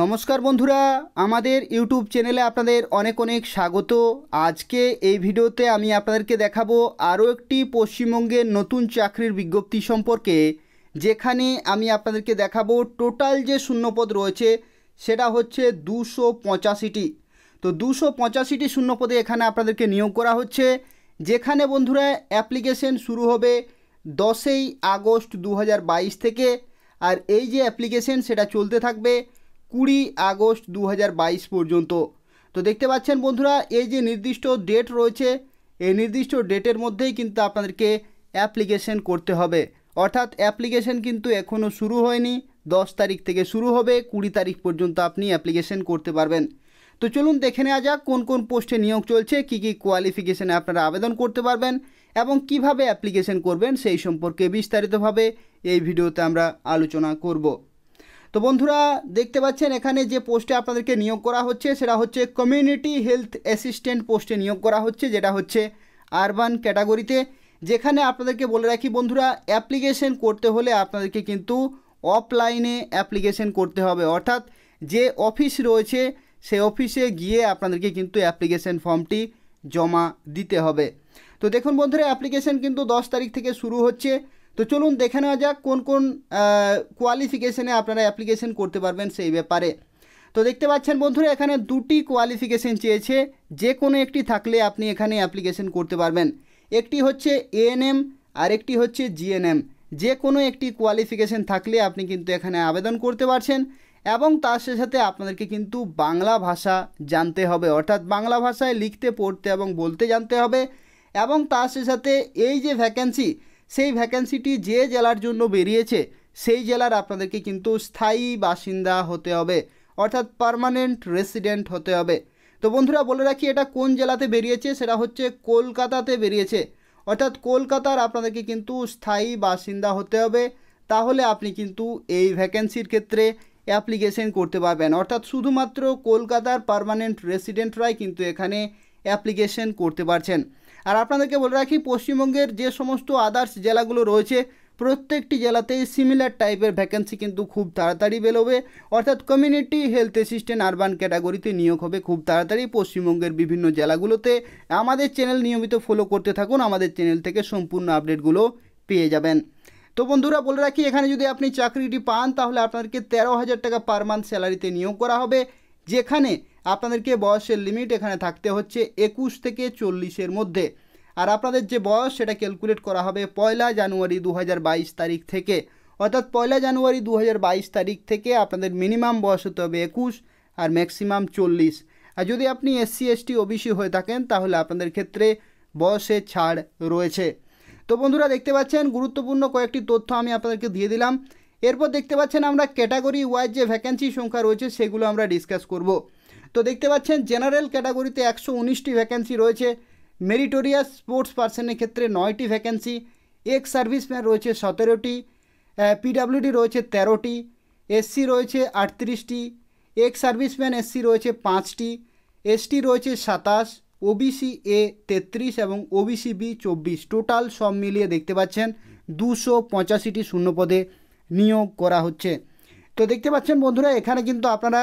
নমস্কার বন্ধুরা আমাদের ইউটিউব চ্যানেলে আপনাদের অনেক অনেক স্বাগত আজকে এই ভিডিওতে আমি আপনাদেরকে দেখাবো আরও একটি পশ্চিমবঙ্গের নতুন চাকরির বিজ্ঞপ্তি সম্পর্কে যেখানে আমি আপনাদেরকে দেখাবো টোটাল যে শূন্যপদ রয়েছে সেটা হচ্ছে দুশো পঁচাশিটি তো দুশো পঁচাশিটি শূন্যপদে এখানে আপনাদেরকে নিয়োগ করা হচ্ছে যেখানে বন্ধুরা অ্যাপ্লিকেশন শুরু হবে দশই আগস্ট দু থেকে আর এই যে অ্যাপ্লিকেশন সেটা চলতে থাকবে কুড়ি আগস্ট দু পর্যন্ত তো দেখতে পাচ্ছেন বন্ধুরা এই যে নির্দিষ্ট ডেট রয়েছে এই নির্দিষ্ট ডেটের মধ্যেই কিন্তু আপনাদেরকে অ্যাপ্লিকেশন করতে হবে অর্থাৎ অ্যাপ্লিকেশন কিন্তু এখনও শুরু হয়নি দশ তারিখ থেকে শুরু হবে কুড়ি তারিখ পর্যন্ত আপনি অ্যাপ্লিকেশন করতে পারবেন তো চলুন দেখে নেওয়া যাক কোন কোন পোস্টে নিয়োগ চলছে কি কি কোয়ালিফিকেশানে আপনারা আবেদন করতে পারবেন এবং কিভাবে অ্যাপ্লিকেশন করবেন সেই সম্পর্কে বিস্তারিতভাবে এই ভিডিওতে আমরা আলোচনা করব তো বন্ধুরা দেখতে পাচ্ছেন এখানে যে পোস্টে আপনাদেরকে নিয়োগ করা হচ্ছে সেটা হচ্ছে কমিউনিটি হেলথ অ্যাসিস্ট্যান্ট পোস্টে নিয়োগ করা হচ্ছে যেটা হচ্ছে আরবান ক্যাটাগরিতে যেখানে আপনাদেরকে বলে রাখি বন্ধুরা অ্যাপ্লিকেশন করতে হলে আপনাদেরকে কিন্তু অফলাইনে অ্যাপ্লিকেশন করতে হবে অর্থাৎ যে অফিস রয়েছে সে অফিসে গিয়ে আপনাদেরকে কিন্তু অ্যাপ্লিকেশন ফর্মটি জমা দিতে হবে তো দেখুন বন্ধুরা অ্যাপ্লিকেশন কিন্তু দশ তারিখ থেকে শুরু হচ্ছে তো চলুন দেখে নেওয়া যাক কোন কোন কোয়ালিফিকেশানে আপনারা অ্যাপ্লিকেশন করতে পারবেন সেই ব্যাপারে তো দেখতে পাচ্ছেন বন্ধুরা এখানে দুটি কোয়ালিফিকেশন চেয়েছে যে কোনো একটি থাকলে আপনি এখানে অ্যাপ্লিকেশন করতে পারবেন একটি হচ্ছে এএনএম আর একটি হচ্ছে জিএনএম যে কোনো একটি কোয়ালিফিকেশন থাকলে আপনি কিন্তু এখানে আবেদন করতে পারছেন এবং তার সাথে সাথে আপনাদেরকে কিন্তু বাংলা ভাষা জানতে হবে অর্থাৎ বাংলা ভাষায় লিখতে পড়তে এবং বলতে জানতে হবে এবং তার সাথে সাথে এই যে ভ্যাকেন্সি সেই ভ্যাকেন্সিটি যে জেলার জন্য বেরিয়েছে সেই জেলার আপনাদেরকে কিন্তু স্থায়ী বাসিন্দা হতে হবে অর্থাৎ পারমানেন্ট রেসিডেন্ট হতে হবে তো বন্ধুরা বলে রাখি এটা কোন জেলাতে বেরিয়েছে সেটা হচ্ছে কলকাতাতে বেরিয়েছে অর্থাৎ কলকাতার আপনাদেরকে কিন্তু স্থায়ী বাসিন্দা হতে হবে তাহলে আপনি কিন্তু এই ভ্যাকেন্সির ক্ষেত্রে অ্যাপ্লিকেশন করতে পারবেন অর্থাৎ শুধুমাত্র কলকাতার পারমানেন্ট রেসিডেন্টরাই কিন্তু এখানে অ্যাপ্লিকেশন করতে পারছেন আর আপনাদেরকে বলে রাখি পশ্চিমবঙ্গের যে সমস্ত আদার্স জেলাগুলো রয়েছে প্রত্যেকটি জেলাতেই সিমিলার টাইপের ভ্যাকেন্সি কিন্তু খুব তাড়াতাড়ি বেরোবে অর্থাৎ কমিউনিটি হেলথ অ্যাসিস্ট্যান্ট আরবান ক্যাটাগরিতে নিয়োগ হবে খুব তাড়াতাড়ি পশ্চিমবঙ্গের বিভিন্ন জেলাগুলোতে আমাদের চ্যানেল নিয়মিত ফলো করতে থাকুন আমাদের চ্যানেল থেকে সম্পূর্ণ আপডেটগুলো পেয়ে যাবেন তো বন্ধুরা বলে রাখি এখানে যদি আপনি চাকরিটি পান তাহলে আপনাদেরকে তেরো হাজার টাকা পার মান্থ স্যালারিতে নিয়োগ করা হবে যেখানে আপনাদেরকে বয়সের লিমিট এখানে থাকতে হচ্ছে একুশ থেকে চল্লিশের মধ্যে আর আপনাদের যে বয়স সেটা ক্যালকুলেট করা হবে পয়লা জানুয়ারি দু তারিখ থেকে অর্থাৎ পয়লা জানুয়ারি দু তারিখ থেকে আপনাদের মিনিমাম বয়স হতে হবে একুশ আর ম্যাক্সিমাম চল্লিশ আর যদি আপনি এসসি এসটি ওবিসি হয়ে থাকেন তাহলে আপনাদের ক্ষেত্রে বয়সে ছাড় রয়েছে তো বন্ধুরা দেখতে পাচ্ছেন গুরুত্বপূর্ণ কয়েকটি তথ্য আমি আপনাদেরকে দিয়ে দিলাম এরপর দেখতে পাচ্ছেন আমরা ক্যাটাগরি ওয়াইজ যে ভ্যাকেন্সি সংখ্যা রয়েছে সেগুলো আমরা ডিসকাস করব তো দেখতে পাচ্ছেন জেনারেল ক্যাটাগরিতে একশো উনিশটি ভ্যাকেন্সি রয়েছে মেরিটোরিয়াস স্পোর্টস পার্সনের ক্ষেত্রে নয়টি ভ্যাকেন্সি এক্স সার্ভিসম্যান রয়েছে সতেরোটি পিডাব্লিউডি রয়েছে তেরোটি এসসি রয়েছে আটত্রিশটি এক্স সার্ভিসম্যান এসসি রয়েছে পাঁচটি এসটি রয়েছে সাতাশ ওবিসি এ তেত্রিশ এবং ওবিসি বি চব্বিশ টোটাল সব মিলিয়ে দেখতে পাচ্ছেন দুশো পঁচাশিটি শূন্যপদে নিয়োগ করা হচ্ছে তো দেখতে পাচ্ছেন বন্ধুরা এখানে কিন্তু আপনারা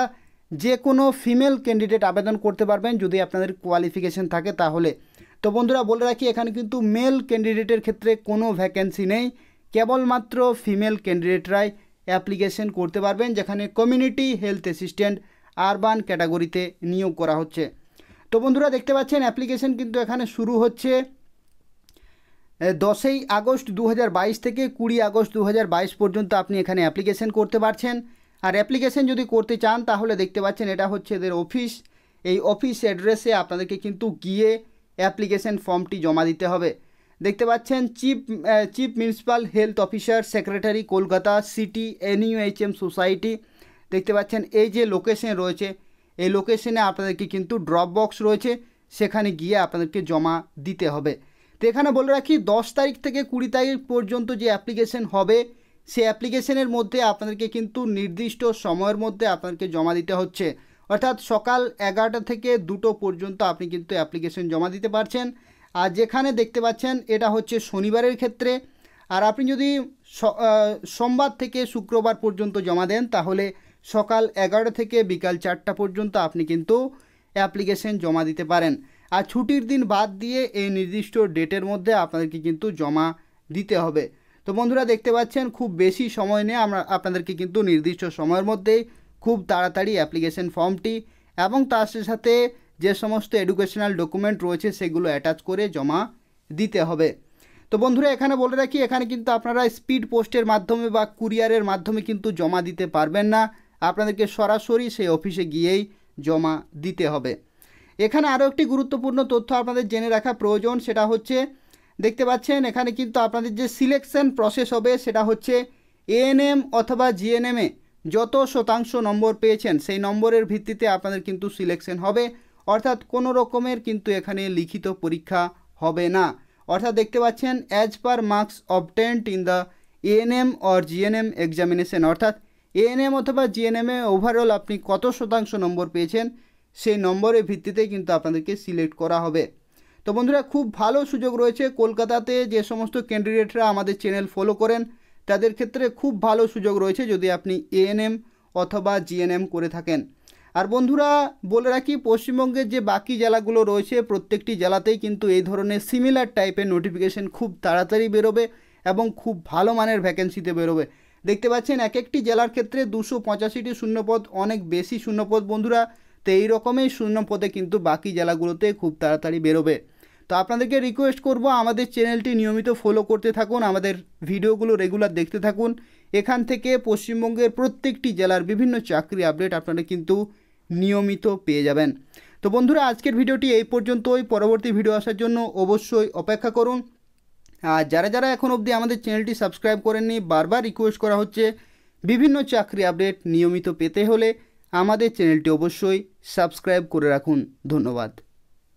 যে কোনো ফিমেল ক্যান্ডিডেট আবেদন করতে পারবেন যদি আপনাদের কোয়ালিফিকেশন থাকে তাহলে তো বন্ধুরা বলে রাখি এখানে কিন্তু মেল ক্যান্ডিডেটের ক্ষেত্রে কোনো ভ্যাকেন্সি নেই কেবলমাত্র ফিমেল ক্যান্ডিডেটরাই অ্যাপ্লিকেশন করতে পারবেন যেখানে কমিউনিটি হেলথ অ্যাসিস্ট্যান্ট আরবান ক্যাটাগরিতে নিয়োগ করা হচ্ছে তো বন্ধুরা দেখতে পাচ্ছেন অ্যাপ্লিকেশন কিন্তু এখানে শুরু হচ্ছে দশই আগস্ট দু থেকে কুড়ি আগস্ট দু পর্যন্ত আপনি এখানে অ্যাপ্লিকেশন করতে পারছেন আর অ্যাপ্লিকেশন যদি করতে চান তাহলে দেখতে পাচ্ছেন এটা হচ্ছে এদের অফিস এই অফিস অ্যাড্রেসে আপনাদেরকে কিন্তু গিয়ে অ্যাপ্লিকেশন ফর্মটি জমা দিতে হবে দেখতে পাচ্ছেন chief chief municipal health officer secretary Kolkata city NUHM society দেখতে পাচ্ছেন এই যে লোকেশন রয়েছে এই লোকেশনে আপনাদেরকে কিন্তু ড্রপ বক্স রয়েছে সেখানে গিয়ে আপনাদেরকে জমা দিতে হবে তো এখানে বলে রাখি দশ তারিখ থেকে কুড়ি তারিখ পর্যন্ত যে অ্যাপ্লিকেশন হবে সেই অ্যাপ্লিকেশনের মধ্যে আপনাদেরকে কিন্তু নির্দিষ্ট সময়ের মধ্যে আপনাদেরকে জমা দিতে হচ্ছে অর্থাৎ সকাল এগারোটা থেকে দুটো পর্যন্ত আপনি কিন্তু অ্যাপ্লিকেশন জমা দিতে পারছেন আর যেখানে দেখতে পাচ্ছেন এটা হচ্ছে শনিবারের ক্ষেত্রে আর আপনি যদি সোমবার থেকে শুক্রবার পর্যন্ত জমা দেন তাহলে সকাল এগারোটা থেকে বিকাল চারটা পর্যন্ত আপনি কিন্তু অ্যাপ্লিকেশন জমা দিতে পারেন আর ছুটির দিন বাদ দিয়ে এই নির্দিষ্ট ডেটের মধ্যে আপনাদেরকে কিন্তু জমা দিতে হবে তো বন্ধুরা দেখতে পাচ্ছেন খুব বেশি সময় নিয়ে আমরা আপনাদেরকে কিন্তু নির্দিষ্ট সময়ের মধ্যেই খুব তাড়াতাড়ি অ্যাপ্লিকেশন ফর্মটি এবং তার সাথে যে সমস্ত এডুকেশনাল ডকুমেন্ট রয়েছে সেগুলো অ্যাটাচ করে জমা দিতে হবে তো বন্ধুরা এখানে বলে রাখি এখানে কিন্তু আপনারা স্পিড পোস্টের মাধ্যমে বা কুরিয়ারের মাধ্যমে কিন্তু জমা দিতে পারবেন না আপনাদেরকে সরাসরি সেই অফিসে গিয়েই জমা দিতে হবে এখানে আরও একটি গুরুত্বপূর্ণ তথ্য আপনাদের জেনে রাখা প্রয়োজন সেটা হচ্ছে দেখতে পাচ্ছেন এখানে কিন্তু আপনাদের যে সিলেকশন প্রসেস হবে সেটা হচ্ছে এএনএম অথবা জিএনএমে যত শতাংশ নম্বর পেয়েছেন সেই নম্বরের ভিত্তিতে আপনাদের কিন্তু সিলেকশন হবে অর্থাৎ কোনো রকমের কিন্তু এখানে লিখিত পরীক্ষা হবে না অর্থাৎ দেখতে পাচ্ছেন as per marks obtained in the ANM or GNM examination অর্থাৎ এএনএম অথবা জিএনএমে ওভারঅল আপনি কত শতাংশ নম্বর পেয়েছেন সেই নম্বরের ভিত্তিতে কিন্তু আপনাদেরকে সিলেক্ট করা হবে তো বন্ধুরা খুব ভালো সুযোগ রয়েছে কলকাতাতে যে সমস্ত ক্যান্ডিডেটরা আমাদের চ্যানেল ফলো করেন তাদের ক্ষেত্রে খুব ভালো সুযোগ রয়েছে যদি আপনি এএনএম অথবা জিএনএম করে থাকেন আর বন্ধুরা বলে রাখি পশ্চিমবঙ্গের যে বাকি জেলাগুলো রয়েছে প্রত্যেকটি জেলাতেই কিন্তু এই ধরনের সিমিলার টাইপের নোটিফিকেশন খুব তাড়াতাড়ি বেরোবে এবং খুব ভালো মানের ভ্যাকেন্সিতে বেরোবে দেখতে পাচ্ছেন এক একটি জেলার ক্ষেত্রে দুশো পঁচাশিটি শূন্যপদ অনেক বেশি শূন্যপদ বন্ধুরা তো এই রকমই শূন্যপদে কিন্তু বাকি জেলাগুলোতে খুব তাড়াতাড়ি বেরোবে তো আপনাদেরকে রিকোয়েস্ট করব আমাদের চ্যানেলটি নিয়মিত ফলো করতে থাকুন আমাদের ভিডিওগুলো রেগুলার দেখতে থাকুন এখান থেকে পশ্চিমবঙ্গের প্রত্যেকটি জেলার বিভিন্ন চাকরি আপডেট আপনারা কিন্তু নিয়মিত পেয়ে যাবেন তো বন্ধুরা আজকের ভিডিওটি এই পর্যন্তই পরবর্তী ভিডিও আসার জন্য অবশ্যই অপেক্ষা করুন আর যারা যারা এখন অবধি আমাদের চ্যানেলটি সাবস্ক্রাইব করেননি বারবার রিকোয়েস্ট করা হচ্ছে বিভিন্ন চাকরি আপডেট নিয়মিত পেতে হলে আমাদের চ্যানেলটি অবশ্যই সাবস্ক্রাইব করে রাখুন ধন্যবাদ